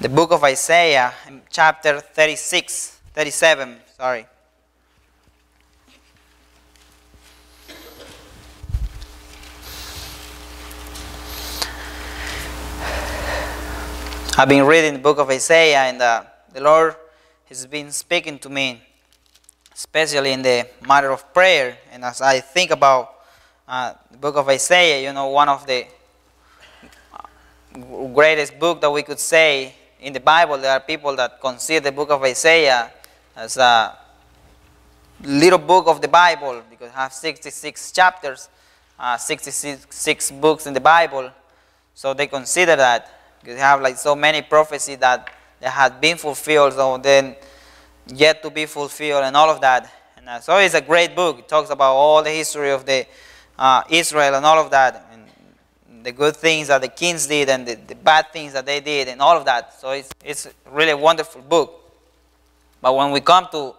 the book of Isaiah, chapter 36, 37, sorry. I've been reading the book of Isaiah and uh, the Lord has been speaking to me, especially in the matter of prayer. And as I think about uh, the book of Isaiah, you know, one of the uh, greatest book that we could say in the Bible, there are people that consider the book of Isaiah as a little book of the Bible because it has 66 chapters, uh, 66 books in the Bible. So they consider that because they have like so many prophecies that they had been fulfilled, so then yet to be fulfilled, and all of that. And uh, so it's a great book. It talks about all the history of the uh, Israel and all of that the good things that the kings did and the, the bad things that they did and all of that. So it's, it's really a wonderful book. But when we come to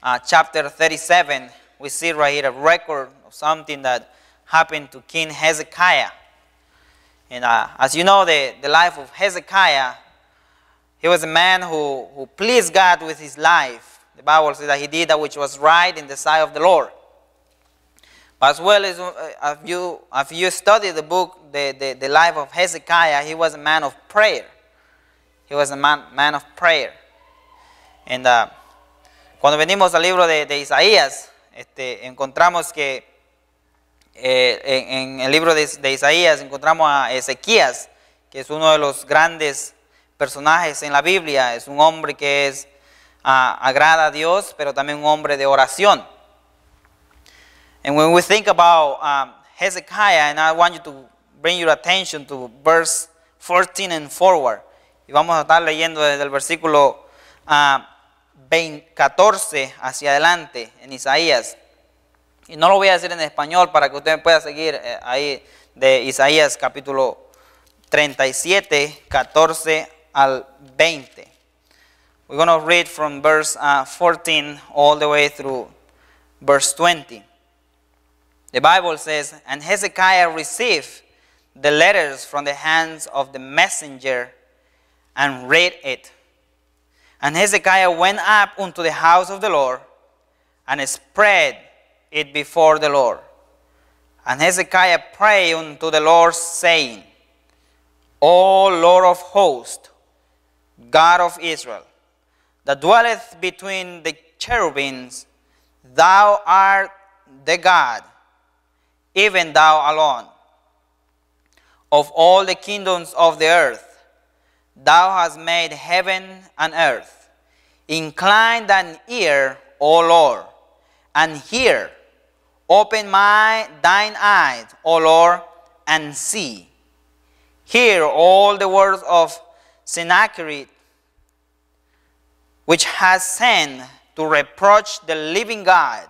uh, chapter 37, we see right here a record of something that happened to King Hezekiah. And uh, as you know, the, the life of Hezekiah, he was a man who, who pleased God with his life. The Bible says that he did that which was right in the sight of the Lord. But as well as uh, if, you, if you study the book the, life of Hezekiah, he was a man of prayer. He was a man, of prayer. And, uh, cuando venimos al libro de, Isaías, este, encontramos que eh, en, el libro de, Isaías encontramos a Ezequías, que es uno de los grandes personajes en la Biblia. Es un hombre que es ah, agrada a Dios, pero también un hombre de oración. And when we think about um, Hezekiah, and I want you to bring your attention to verse 14 and forward. Y vamos a estar leyendo desde el versículo 14 ah, hacia adelante en Isaías. Y no lo voy a decir en español para que usted pueda seguir eh, ahí de Isaías capítulo 37, 14 al 20. We're going to read from verse 14 ah, all the way through verse 20. The Bible says, And Hezekiah received the letters from the hands of the messenger and read it. And Hezekiah went up unto the house of the Lord and spread it before the Lord. And Hezekiah prayed unto the Lord, saying, O Lord of hosts, God of Israel, that dwelleth between the cherubims, thou art the God, even thou alone of all the kingdoms of the earth. Thou hast made heaven and earth. Incline thine ear, O Lord, and hear. Open my thine eyes, O Lord, and see. Hear all the words of Sennacherib, which has sent to reproach the living God.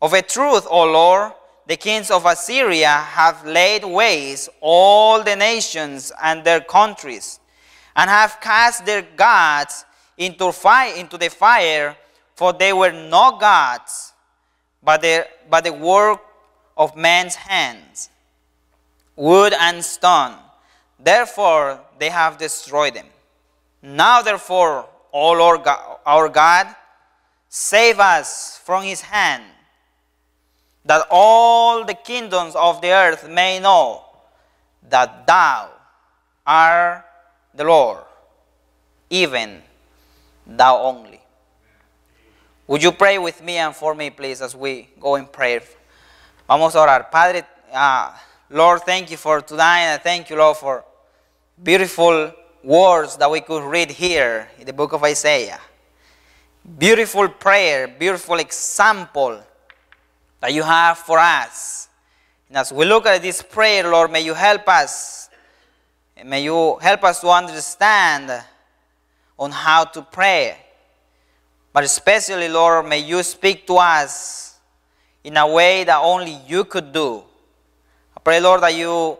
Of a truth, O Lord, the kings of Assyria have laid waste all the nations and their countries, and have cast their gods into, fire, into the fire, for they were no gods, but the, but the work of man's hands, wood and stone. Therefore, they have destroyed them. Now, therefore, God, our God, save us from his hand that all the kingdoms of the earth may know that thou art the Lord, even thou only. Would you pray with me and for me, please, as we go in prayer? Vamos a orar. Padre, uh, Lord, thank you for tonight, and thank you, Lord, for beautiful words that we could read here in the book of Isaiah. Beautiful prayer, beautiful example that you have for us. And as we look at this prayer, Lord, may you help us. May you help us to understand on how to pray. But especially, Lord, may you speak to us in a way that only you could do. I pray, Lord, that you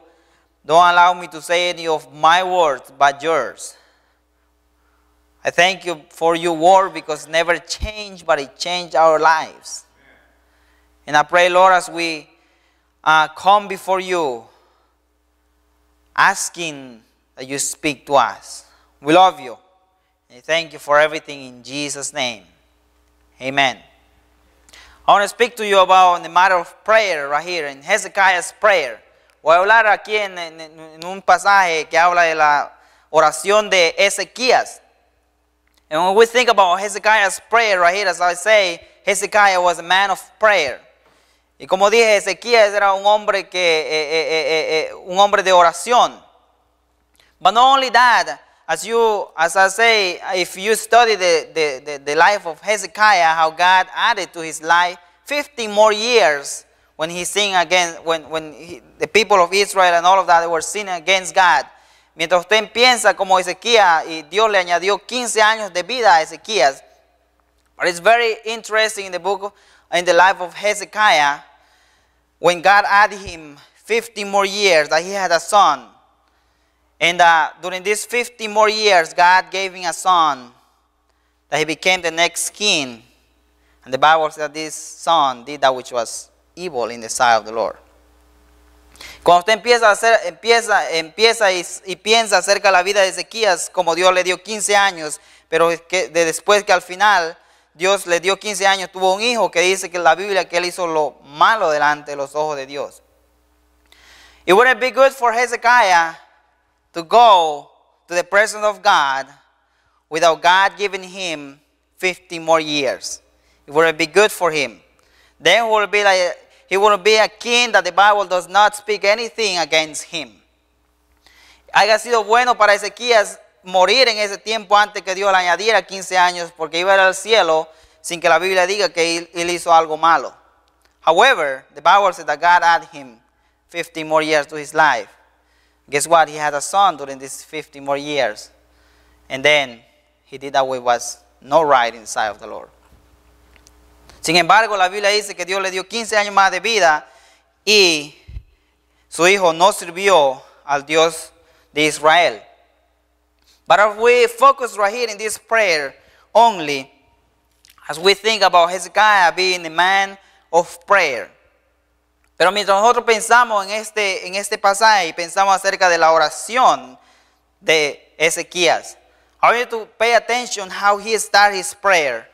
don't allow me to say any of my words but yours. I thank you for your word because never changed, but it changed our lives. And I pray, Lord, as we uh, come before you, asking that you speak to us. We love you. And thank you for everything in Jesus' name. Amen. I want to speak to you about the matter of prayer right here in Hezekiah's prayer. Voy a hablar aquí en, en, en un pasaje que habla de la oración de Ezequías. And when we think about Hezekiah's prayer right here, as I say, Hezekiah was a man of prayer. Y como dije, Ezequías era un hombre que, eh eh, eh, eh, eh, un hombre de oración. But not only that, as you, as I say, if you study the, the, the, life of Hezekiah, how God added to his life 50 more years when he sinned against, when, when the people of Israel and all of that were sinning against God. Mientras usted piensa como Ezequías y Dios le añadió 15 años de vida a Ezequías. But it's very interesting in the book, in the life of Hezekiah, when God added him 50 more years, that he had a son. And uh, during these 50 more years, God gave him a son, that he became the next king. And the Bible says that this son did that which was evil in the sight of the Lord. Cuando usted empieza a hacer, empieza, empieza y, y, piensa acerca de la vida de Ezequías, como Dios le dio 15 años, pero que de después que al final Dios le dio 15 años, tuvo un hijo que dice que la Biblia que él hizo lo malo delante de los ojos de Dios. It wouldn't be good for Hezekiah to go to the presence of God without God giving him 50 more years. It wouldn't be good for him. Then would be like, he wouldn't be a king that the Bible does not speak anything against him. Haya sido bueno para Ezequías morir en ese tiempo antes que Dios le añadiera 15 años porque iba al cielo sin que la Biblia diga que él, hizo algo malo. However, the Bible says that God added him 50 more years to his life. Guess what? He had a son during these 50 more years. And then he did that with was no right in the sight of the Lord. Sin embargo, la Biblia dice que Dios le dio 15 años más de vida y su hijo no sirvió al Dios de Israel. But if we focus right here in this prayer only, as we think about Hezekiah being a man of prayer. Pero mientras nosotros pensamos en este, en este pasaje y pensamos acerca de la oración de Ezequías, I want you to pay attention how he started his prayer.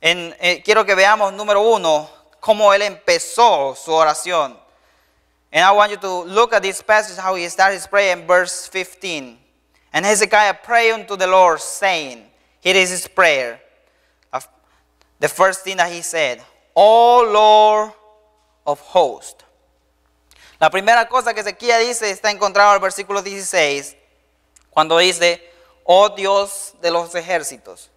En, eh, quiero que veamos, número uno, cómo él empezó su oración. And I want you to look at this passage, how he started his prayer in verse 15. And Hezekiah prayed unto the Lord, saying, Here is his prayer. The first thing that he said, O Lord of hosts. La primera cosa que Ezequiel dice está encontrado en el versículo 16, cuando dice, Oh Dios de los ejércitos.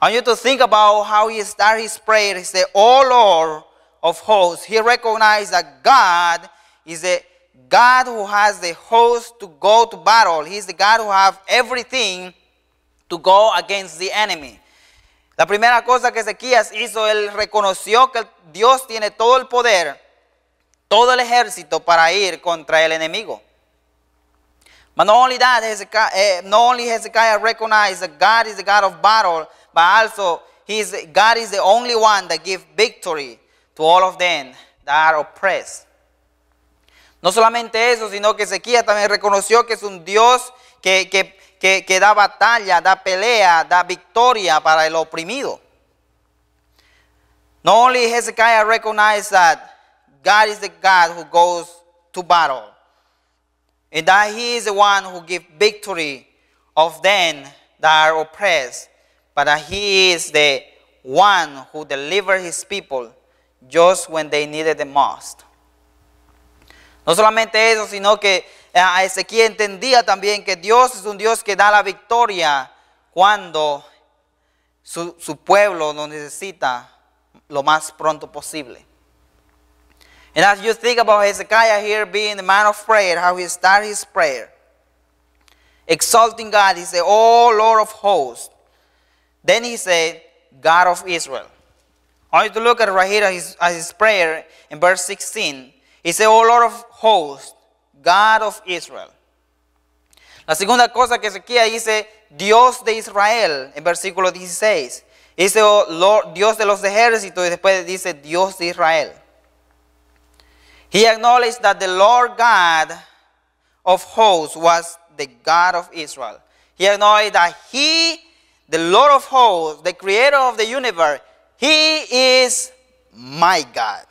I want you to think about how he started his prayer. He said, Oh Lord of hosts. He recognized that God is the God who has the host to go to battle. He's the God who have everything to go against the enemy. La primera cosa que Ezequías hizo, él reconoció que Dios tiene todo el poder, todo el ejército para ir contra el enemigo. But not only that, Hezekiah, eh, not only Hezekiah recognized that God is the God of battle, but also he's, God is the only one that gives victory to all of them that are oppressed. No solamente eso, sino que Ezequiel también reconoció que es un Dios que, da batalla, da pelea, da victoria para el oprimido. No only Hezekiah recognized that God is the God who goes to battle, and that He is the one who gives victory of them that are oppressed, but that He is the one who delivers His people just when they needed the most. No solamente eso, sino que Ezequiel entendía también que Dios es un Dios que da la victoria cuando su, pueblo lo necesita lo más pronto posible. And as you think about Hezekiah here being the man of prayer, how he started his prayer, exalting God, he said, Oh Lord of hosts. Then he said, God of Israel. I want you to look at right here at his prayer in verse 16 dice, oh Lord of hosts, God of Israel. La segunda cosa que Ezequiel dice, Dios de Israel, en versículo 16. Dice, oh Dios de los ejércitos, y después dice, Dios de Israel. He acknowledged that the Lord God of hosts was the God of Israel. He acknowledged that he, the Lord of hosts, the creator of the universe, he is my God.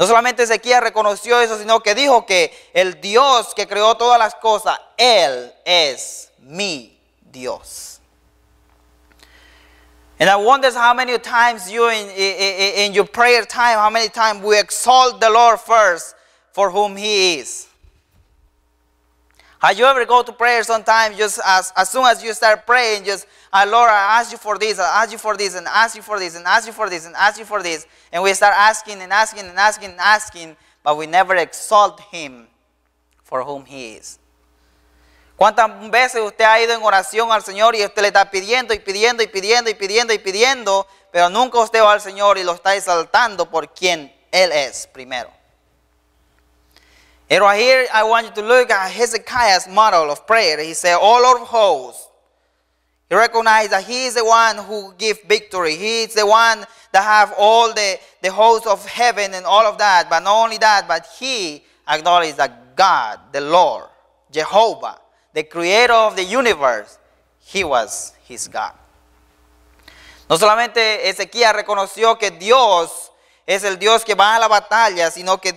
No solamente Ezequiel reconoció eso, sino que dijo que el Dios que creó todas las cosas, Él es mi Dios. And I wonder how many times you in, in, in your prayer time, how many times we exalt the Lord first for whom He is. Have you ever go to prayer sometimes just as, as soon as you start praying, just, ah, Lord, I ask you for this, I ask you for this, and ask you for this, and ask you for this, and ask you for this. And we start asking and asking and asking and asking, but we never exalt him for whom he is. ¿Cuántas veces usted ha ido en oración al Señor y usted le está pidiendo y pidiendo y pidiendo y pidiendo y pidiendo, pero nunca usted va al Señor y lo está exaltando por quien Él es primero? And right here, I want you to look at Hezekiah's model of prayer. He said, All Lord of hosts. He recognized that he is the one who gives victory. He is the one that have all the, the hosts of heaven and all of that. But not only that, but he acknowledged that God, the Lord, Jehovah, the creator of the universe, he was his God. No solamente Ezequiel reconoció que Dios es el Dios que va a la batalla, sino que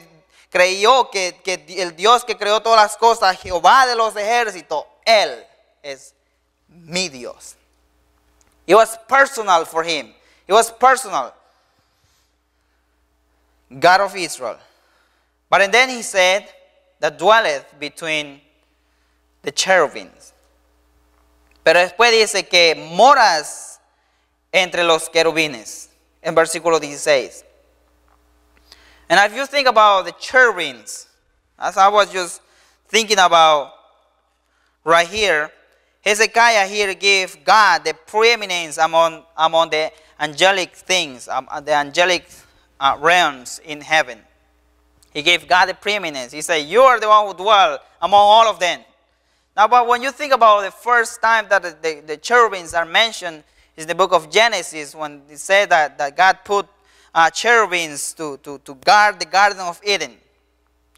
creyó que, que, el Dios que creó todas las cosas, Jehová de los ejércitos, Él es mi Dios. It was personal for him. It was personal. God of Israel. But then he said, that dwelleth between the cherubims. Pero después dice que moras entre los querubines, en versículo 16. And if you think about the cherubims, as I was just thinking about right here, Hezekiah here gave God the preeminence among, among the angelic things, um, uh, the angelic uh, realms in heaven. He gave God the preeminence. He said, You are the one who dwell among all of them. Now, but when you think about the first time that the, the, the cherubims are mentioned is the book of Genesis when it said that, that God put uh, cherubims to, to, to guard the Garden of Eden.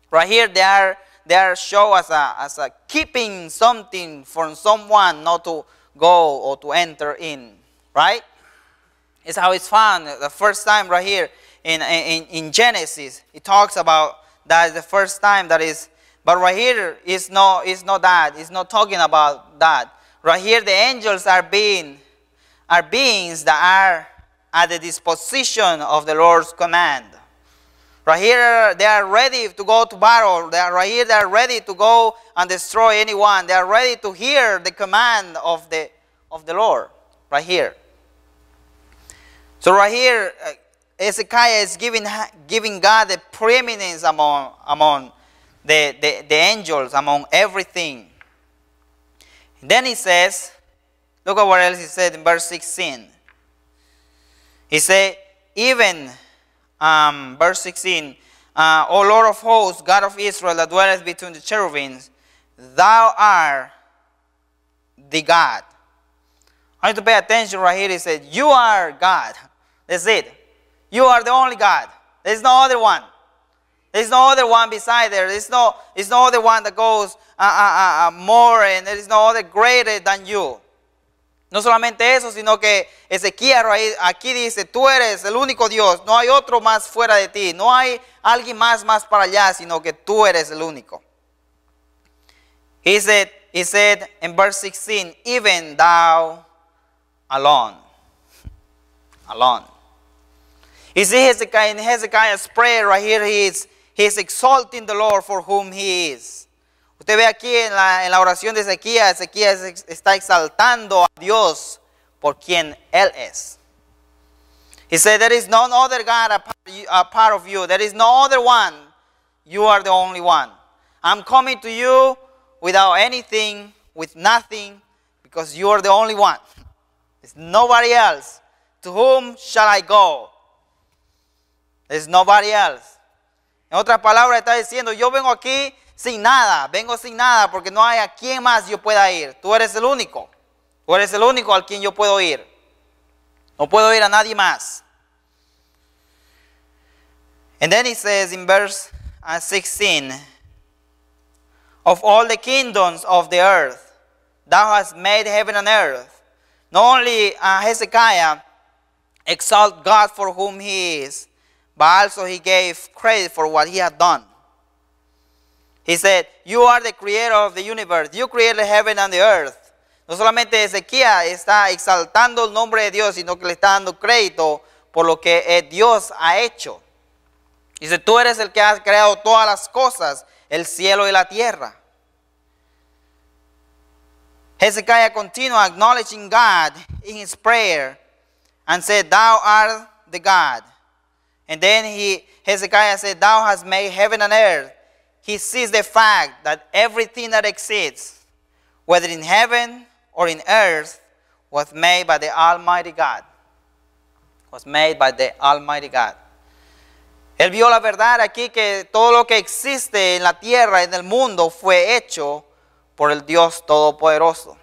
Right here, they are, they are show as a, as a keeping something from someone not to go or to enter in. Right? It's how it's found the first time right here in, in, in Genesis. It talks about that is the first time that is. But right here, it's not, it's not that. It's not talking about that. Right here, the angels are being are beings that are at the disposition of the Lord's command. Right here, they are ready to go to battle. They are, right here, they are ready to go and destroy anyone. They are ready to hear the command of the, of the Lord. Right here. So right here, uh, Ezekiah is giving, giving God the preeminence among, among the, the, the angels, among everything. Then he says, look at what else he said in verse 16. He said, even, um, verse 16, uh, O Lord of hosts, God of Israel, that dwelleth between the cherubims, thou art the God. I need to pay attention right here. He said, You are God. That's it. You are the only God. There's no other one. There's no other one beside there. There's no, there's no other one that goes uh, uh, uh, uh more, and there is no other greater than you. No solamente eso, sino que Ezequiel aquí dice, tú eres el único Dios, no hay otro más fuera de ti, no hay alguien más más para allá, sino que tú eres el único. He said, he said in verse 16, even thou alone. Alone. You see in Hezekiah's prayer right here, he is, he is exalting the Lord for whom he is. Usted ve aquí en la, en la oración de Ezequiel, Ezequiel está exaltando a Dios por quien Él es. He said, There is no other God apart of you. There is no other one. You are the only one. I'm coming to you without anything, with nothing, because you are the only one. There's nobody else. To whom shall I go? There's nobody else. En otras palabras, está diciendo: Yo vengo aquí sin nada, vengo sin nada porque no hay a quien más yo pueda ir. Tú eres el único. Tú eres el único al quien yo puedo ir. No puedo ir a nadie más. And then he says in verse uh, 16, Of all the kingdoms of the earth, thou hast made heaven and earth. Not only uh, Hezekiah exalt God for whom he is, but also he gave credit for what he had done. He said, You are the creator of the universe. You created heaven and the earth. No solamente Ezequiel está exaltando el nombre de Dios, sino que le está dando crédito por lo que eh, Dios ha hecho. Dice, tú eres el que has creado todas las cosas, el cielo y la tierra. Hezekiah continued acknowledging God in his prayer and said, Thou art the God. And then he, Hezekiah said, Thou hast made heaven and earth he sees the fact that everything that exists, whether in heaven or in earth, was made by the Almighty God. Was made by the Almighty God. Él vio la verdad aquí que todo lo que existe en la tierra, en el mundo, fue hecho por el Dios Todopoderoso.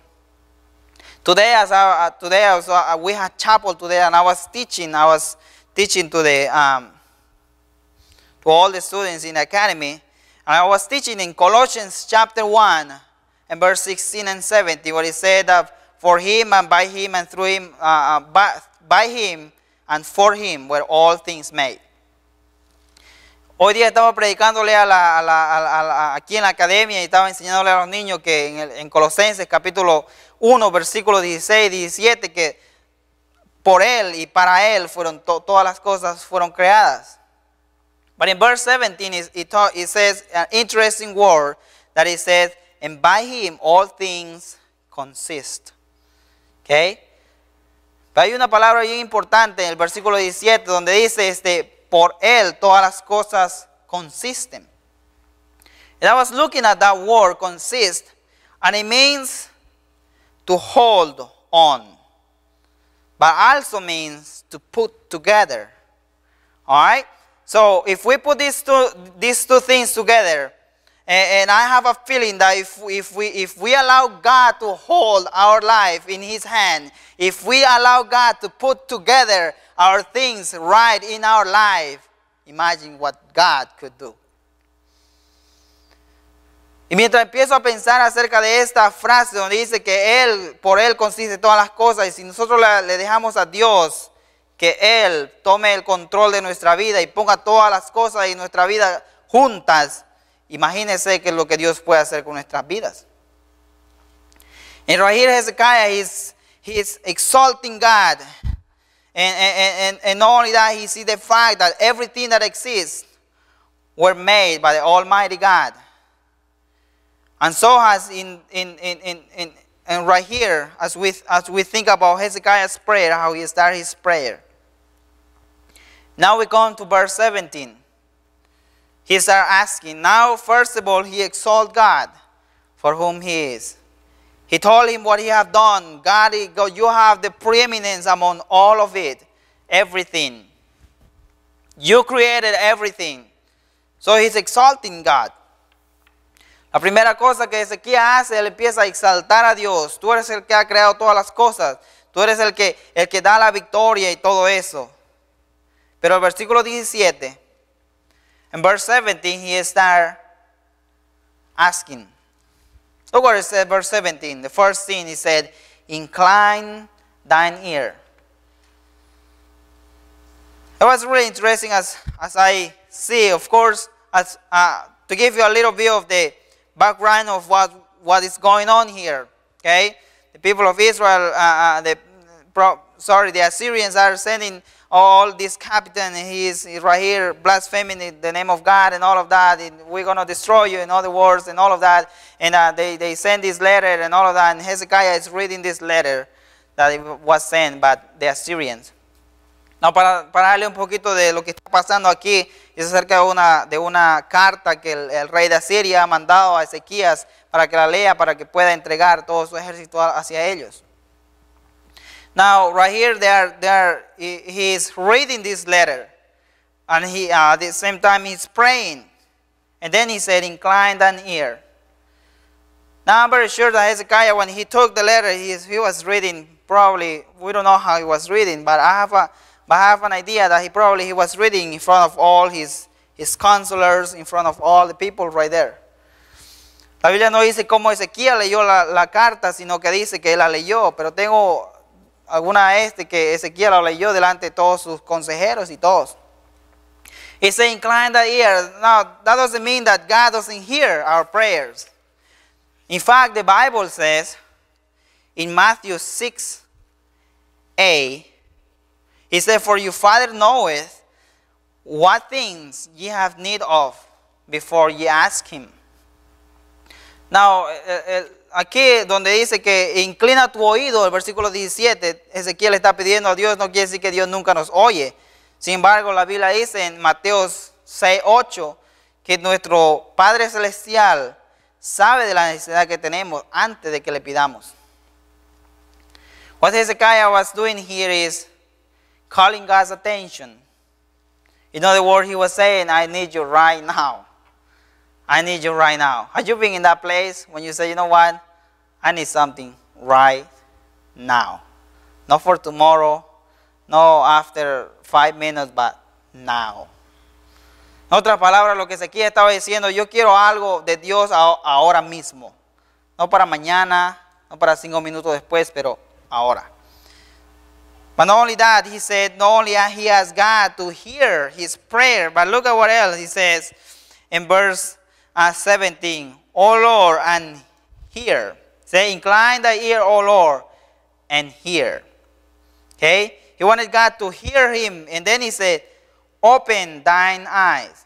Today, as I, uh, today I uh, we had chapel today, and I was teaching. I was teaching to the um, to all the students in the academy, I was teaching in Colossians chapter 1 and verse 16 and 17 where it said that for him and by him and through him, uh, uh, by, by him and for him were all things made. Hoy día estaba predicándole a la, a la, a la, aquí en la academia y estaba enseñándole a los niños que en, el, en, Colosenses capítulo 1, versículo 16 17, que por él y para él fueron to, todas las cosas fueron creadas. But in verse 17, it, it, talk, it says an interesting word that it says, and by him all things consist. Okay? Pero hay una palabra bien importante en el versículo 17 donde dice, este, por él todas las cosas consisten. And I was looking at that word consist, and it means to hold on, but also means to put together. All right? So if we put these two, these two things together, and, and, I have a feeling that if, if, we, if we allow God to hold our life in His hand, if we allow God to put together our things right in our life, imagine what God could do. Y mientras empiezo a pensar acerca de esta frase donde dice que Él, por Él consiste todas las cosas, y si nosotros la, le dejamos a Dios, que Él tome el control de nuestra vida y ponga todas las cosas de nuestra vida juntas. Imagínense que es lo que Dios puede hacer con nuestras vidas. And right here Hezekiah is he's exalting God. And, and, and, and not only that, he sees the fact that everything that exists were made by the Almighty God. And so has in, in, in, in, in and right here, as we, as we think about Hezekiah's prayer, how he started his prayer. Now we come to verse 17. He start asking, now first of all he exalts God for whom he is. He told him what he have done. God, you have the preeminence among all of it, everything. You created everything. So he's exalting God. La primera cosa que Ezequiel hace, él empieza a exaltar a Dios. Tú eres el que ha creado todas las cosas. Tú eres el que, el que da la victoria y todo eso. Pero el versículo 17, en verse 17, he start asking. Look what it said, verse 17. The first thing he said, incline thine ear. It was really interesting as, as I see, of course, as, uh, to give you a little view of the background of what, what is going on here. Okay? The people of Israel, uh, uh, the, sorry, the Assyrians are sending all this captain, he is right here blaspheming the name of God and all of that. And we're going to destroy you, in other words, and all of that. And uh, they, they send this letter and all of that. And Hezekiah is reading this letter that was sent by the Assyrians. Now, para, para darle un poquito de lo que está pasando aquí, es acerca de una, de una carta que el, el rey de Asiria ha mandado a Ezequías para que la lea, para que pueda entregar todo su ejército hacia ellos. Now, right here, there, there, he is reading this letter, and he uh, at the same time he's praying, and then he said, "Incline thine ear." Now, I'm very sure that Hezekiah, when he took the letter, he, he was reading. Probably, we don't know how he was reading, but I have I have an idea that he probably he was reading in front of all his his counselors, in front of all the people right there. La Biblia no dice cómo Ezequiel leyó la, la carta, sino que dice que él la leyó, pero tengo alguna vez de que Ezequiel lo leyó delante de todos sus consejeros y todos. He's saying, incline that ear. Now, that doesn't mean that God doesn't hear our prayers. In fact, the Bible says in Matthew 6 a, he said, For your Father knoweth what things ye have need of before ye ask him. Now, uh, uh, aquí donde dice que inclina tu oído, el versículo 17, Ezequiel está pidiendo a Dios, no quiere decir que Dios nunca nos oye. Sin embargo, la Biblia dice en Mateo 6, 8, que nuestro Padre Celestial sabe de la necesidad que tenemos antes de que le pidamos. What Hezekiah was doing here is calling God's attention. In other words, he was saying, I need you right now. I need you right now. Have you been in that place when you say, you know what? I need something right now. Not for tomorrow, no after five minutes, but now. En otras palabras, lo que Ezequiel estaba diciendo, yo quiero algo de Dios ahora mismo. No para mañana, no para cinco minutos después, pero ahora. But not only that, he said, not only he asked God to hear his prayer, but look at what else he says in verse uh, 17. Lord, and hear. Say, incline thy ear, O Lord, and hear. Okay? He wanted God to hear him. And then he said, open thine eyes.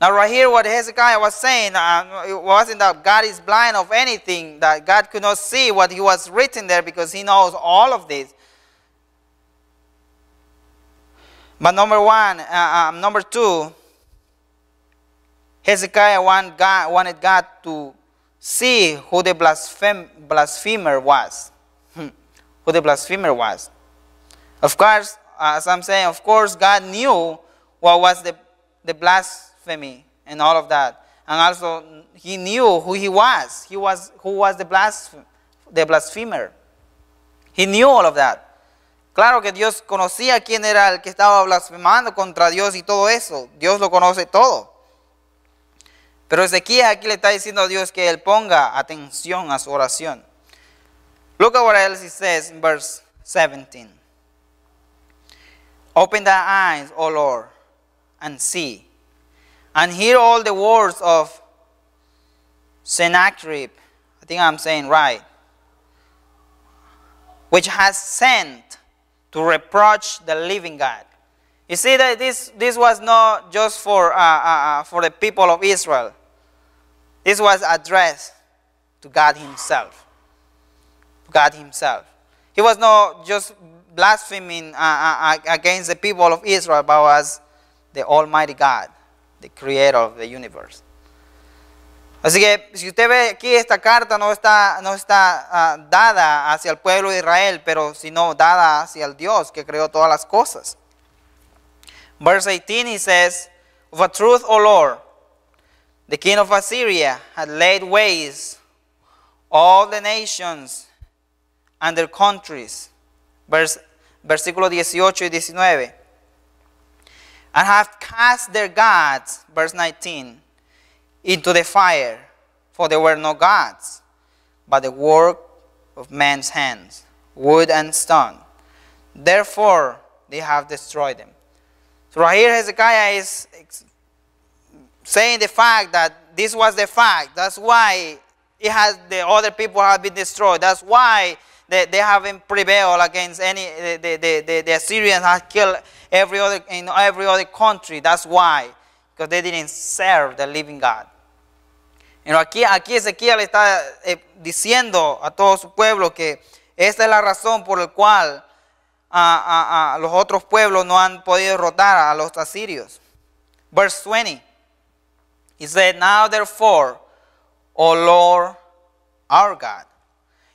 Now right here what Hezekiah was saying, uh, it wasn't that God is blind of anything, that God could not see what he was written there because he knows all of this. But number one, uh, um, number two, Hezekiah want God, wanted God to see who the blasphem, blasphemer was. Hmm. who the blasphemer was. Of course, as I'm saying, of course, God knew what was the, the blasphemy and all of that. And also, he knew who he was. He was who was the, the blasphemer. He knew all of that. Claro que Dios conocía quién era el que estaba blasfemando contra Dios y todo eso. Dios lo conoce todo. Pero Ezequías aquí le está diciendo a Dios que él ponga atención a su oración. Look at what else he says in verse 17. Open thy eyes, O Lord, and see, and hear all the words of Sennacherib, I think I'm saying right, which has sent to reproach the living God. You see that this, this was not just for, uh, uh, uh, for the people of Israel. This was addressed to God himself. God himself. He was not just blaspheming uh, uh, uh, against the people of Israel, but was the Almighty God, the creator of the universe. Así que si usted ve aquí esta carta no está, no está uh, dada hacia el pueblo de Israel, pero sino dada hacia el Dios que creó todas las cosas. Verse 18 he says, Of a truth, O Lord, the king of Assyria had laid waste all the nations and their countries. Verse, versículo 18 y 19. And have cast their gods, verse 19, into the fire, for they were no gods, but the work of man's hands, wood and stone. Therefore, they have destroyed them. So right here Hezekiah is saying the fact that this was the fact. That's why it has, the other people have been destroyed. That's why they, they haven't prevailed against any, the, the, the, the Assyrians have killed every other, in every other country. That's why, because they didn't serve the living God. Pero aquí, aquí Ezequiel está eh, diciendo a todo su pueblo que esta es la razón por la cual a, los otros pueblos no han podido derrotar a los asirios. Verse 20. He said, Now therefore, O Lord, our God.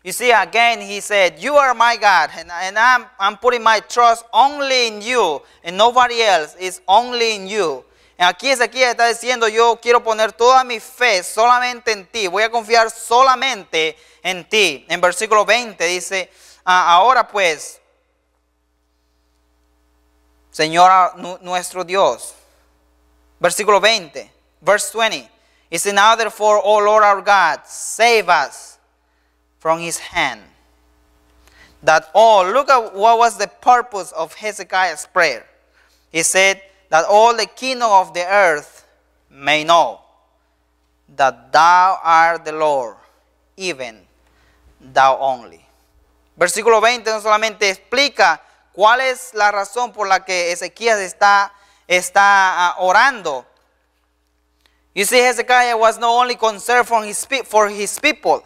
You see, again, he said, You are my God, and, and I'm, I'm putting my trust only in you, and nobody else is only in you. Aquí Ezequiel está diciendo, yo quiero poner toda mi fe solamente en ti, voy a confiar solamente en ti. En versículo 20 dice, ah, ahora pues, Señor ah, nuestro Dios. Versículo 20, verse 20. It's now therefore, O oh, Lord our God, save us from his hand. That all, oh, look at what was the purpose of Hezekiah's prayer. He said, that all the kingdom of the earth may know that thou art the Lord, even thou only. Versículo 20 no solamente explica ¿Cuál es la razón por la que Ezequiel está, está uh, orando? You see, Hezekiah was not only concerned for his, for his people,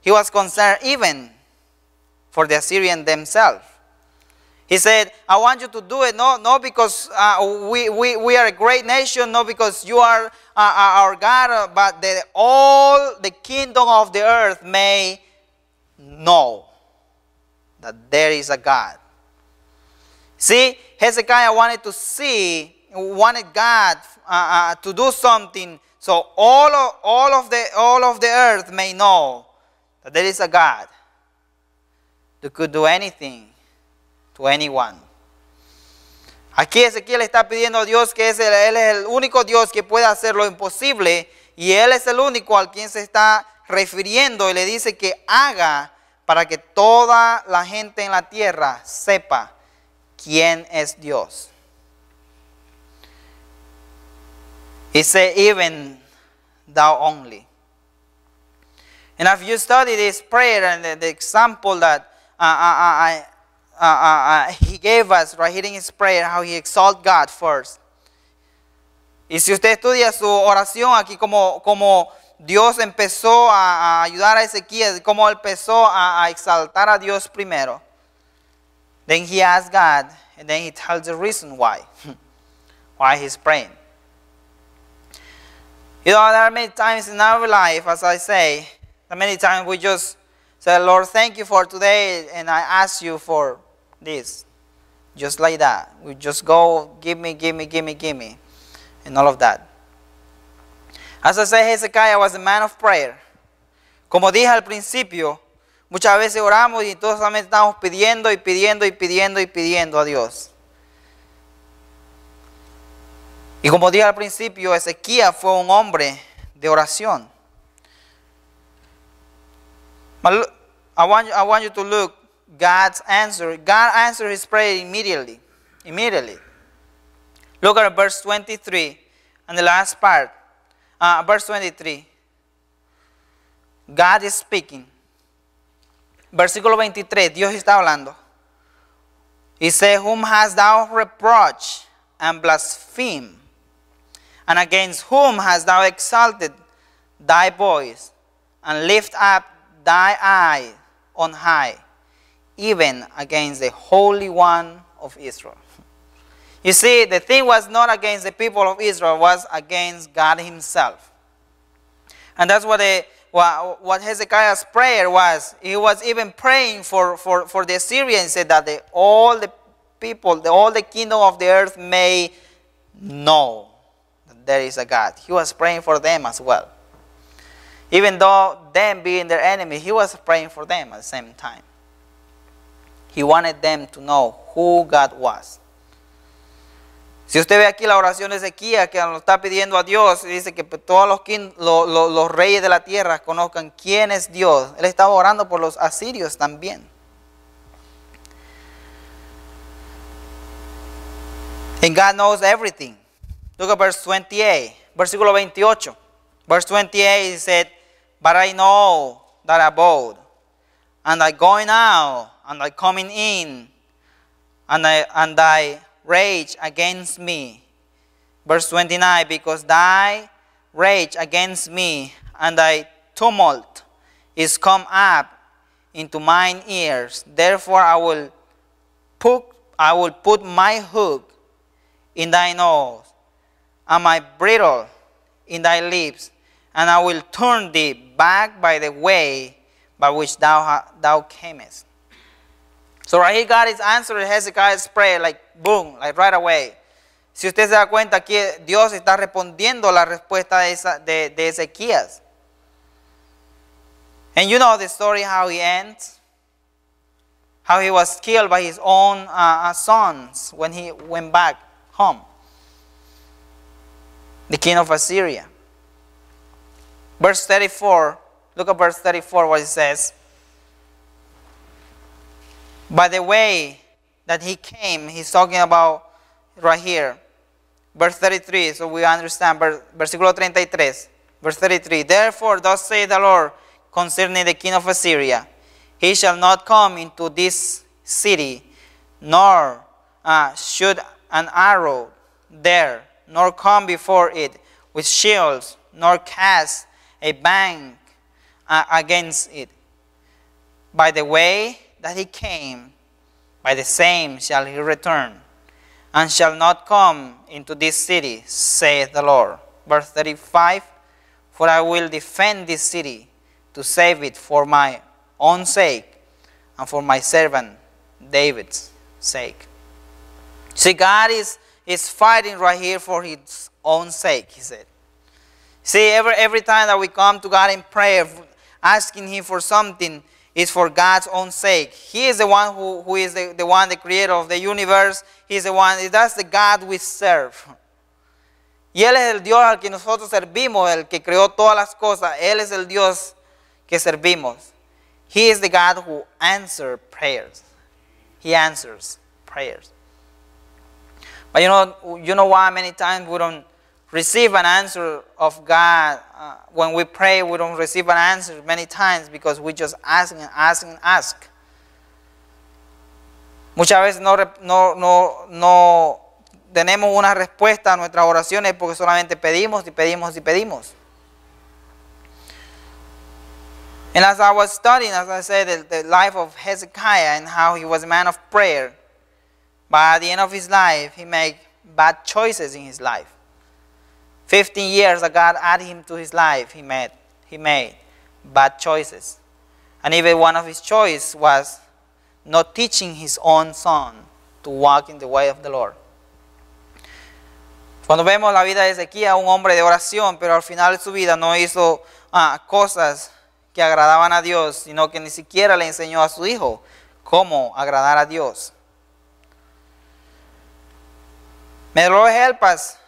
he was concerned even for the Assyrian themselves. He said, I want you to do it, no, not because uh, we, we, we are a great nation, not because you are uh, our God, but that all the kingdom of the earth may know that there is a God See, Hezekiah wanted to see, wanted God uh, uh, to do something so all all, of the, all of the earth may know that there is a God that could do anything to anyone. Aquí Ezequiel está pidiendo a Dios que es Él es el único Dios que puede hacer lo imposible y Él es el único al quien se está refiriendo y le dice que haga para que toda la gente en la tierra sepa quién es Dios. He said, even thou only. And if you study this prayer and the, example that uh, uh, uh, he gave us, right here in his prayer, how he exalt God first. Y si usted estudia su oración aquí, como, como Dios empezó a, ayudar a Ezequiel, como empezó a exaltar a Dios primero. Then he asks God, and then he tells the reason why, why he's praying. You know, there are many times in our life, as I say, many times we just say, Lord, thank you for today, and I ask you for this. Just like that. We just go, give me, give me, give me, give me, and all of that. As I say, Hezekiah was a man of prayer. Como dije al principio, Muchas veces oramos y todos estamos pidiendo y pidiendo y pidiendo y pidiendo a Dios. Y como dije al principio, Ezequiel fue un hombre de oración. I want, you, to look God's answer. God answered his prayer immediately. Immediately. Look at verse 23 and the last part. Ah, verse 23. God is speaking. versículo 23, Dios está hablando. Dice, whom has thou reproached and blasphemed? And against whom hast thou exalted thy voice and lift up thy eye on high, even against the Holy One of Israel? You see, the thing was not against the people of Israel, was against God himself. And that's what the what Hezekiah's prayer was. He was even praying for, for, for the Assyrians, said that the, all the people, the, all the kingdom of the earth may know that there is a God. He was praying for them as well. Even though them being their enemy, he was praying for them at the same time. He wanted them to know who God was. Si usted ve aquí la oración de Ezequiel, que nos está pidiendo a Dios, dice que todos los, reyes de la tierra conozcan quién es Dios. Él estaba orando por los asirios también. And God knows everything. Look at verse 28, versículo 28. Verse 28 said, But I know that I abode, and I going out, and I coming in, and I, and I rage against me. Verse 29 Because thy rage against me and thy tumult is come up into mine ears. Therefore I will put, I will put my hook in thy nose and my bridle in thy lips, and I will turn thee back by the way by which thou, thou camest. So right, he got his answer to Hezekiah's prayer, like boom, like right away. Si usted se da cuenta que Dios está respondiendo la respuesta de, esa, de, de Ezequías. And you know the story how he ends. How he was killed by his own uh, uh sons when he went back home. The king of Assyria. Verse 34. Look at verse 34 what it says by the way that he came, he's talking about right here. Verse 33, so we understand, versículo 33, verse 33. Therefore, thus saith the Lord concerning the king of Assyria, he shall not come into this city, nor uh, shoot an arrow there, nor come before it with shields, nor cast a bank uh, against it. By the way, that he came, by the same shall he return, and shall not come into this city, saith the Lord. Verse 35 For I will defend this city to save it for my own sake and for my servant David's sake. See, God is, is fighting right here for his own sake, he said. See, every, every time that we come to God in prayer, asking Him for something, is for God's own sake. He is the one who, who is the, the one, the creator of the universe. He is the one, that's the God we serve. Y Él es el Dios al que nosotros servimos, el que creó todas las cosas. Él es el Dios que servimos. He is the God who answers prayers. He answers prayers. But you know, you know why many times we don't receive an answer of God. Uh, when we pray, we don't receive an answer many times because we just ask and ask and ask. Muchas veces no, no, no, no tenemos una respuesta a nuestras oraciones porque solamente pedimos y pedimos y pedimos. And as I was studying, as I said, the, the life of Hezekiah and how he was a man of prayer, by the end of his life, he made bad choices in his life. 15 years God added him to his life, he made, he made bad choices. And even one of his choices was not teaching his own son to walk in the way of the Lord. Cuando vemos la vida de Ezequiel, un hombre de oración, pero al final de su vida no hizo ah, cosas que agradaban a Dios, sino que ni siquiera le enseñó a su hijo cómo agradar a Dios. May the Lord help us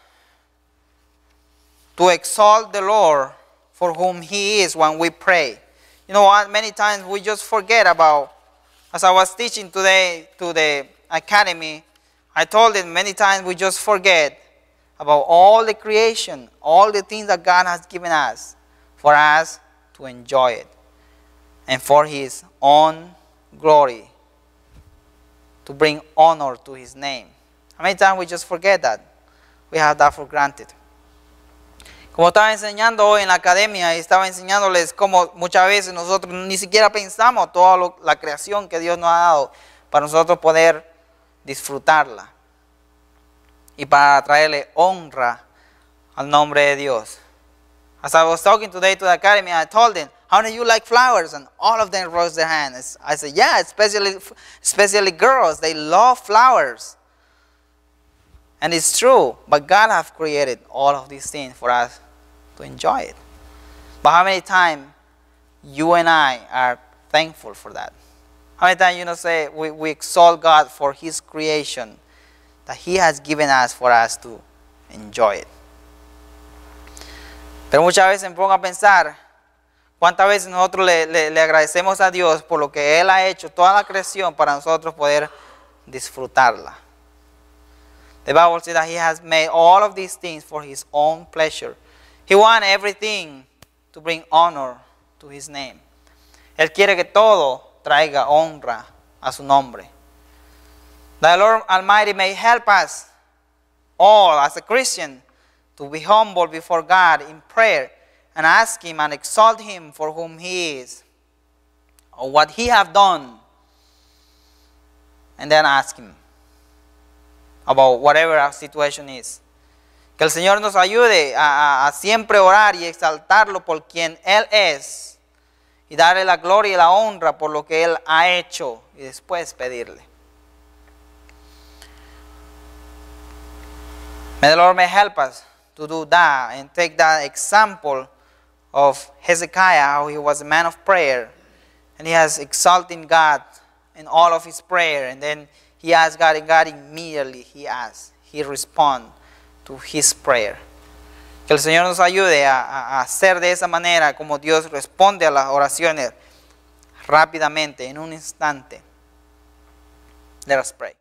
to exalt the Lord for whom He is when we pray. You know what? Many times we just forget about. As I was teaching today to the academy, I told them many times we just forget about all the creation, all the things that God has given us for us to enjoy it and for His own glory to bring honor to His name. How many times we just forget that? We have that for granted. Como estaba enseñando hoy en la academia, estaba enseñándoles cómo muchas veces nosotros ni siquiera pensamos toda la creación que Dios nos ha dado para nosotros poder disfrutarla y para traerle honra al nombre de Dios. As I was talking today to the academy, I told them, "How do you like flowers?" And all of them raised their hands. I said, "Yeah, especially, especially girls. They love flowers." And it's true, but God have created all of these things for us to enjoy it. But how many times you and I are thankful for that? How many times you know say we, we exalt God for His creation that He has given us for us to enjoy it? Pero muchas veces me pongo a pensar cuántas veces nosotros le, le, le agradecemos a Dios por lo que Él ha hecho, toda la creación para nosotros poder disfrutarla. The Bible says that He has made all of these things for His own pleasure he wants everything to bring honor to his name. Él quiere que todo traiga honra a su nombre. The Lord Almighty may help us all as a Christian to be humble before God in prayer and ask him and exalt him for whom he is or what he have done and then ask him about whatever our situation is. Que el Señor nos ayude a, a, a, siempre orar y exaltarlo por quien Él es. Y darle la gloria y la honra por lo que Él ha hecho. Y después pedirle. May the Lord may help us to do that and take that example of Hezekiah, how he was a man of prayer. And he has exalted God in all of his prayer. And then he asked God, and God immediately he asked, he responded. to his prayer. Que el Señor nos ayude a, hacer de esa manera como Dios responde a las oraciones rápidamente, en un instante. Let us pray.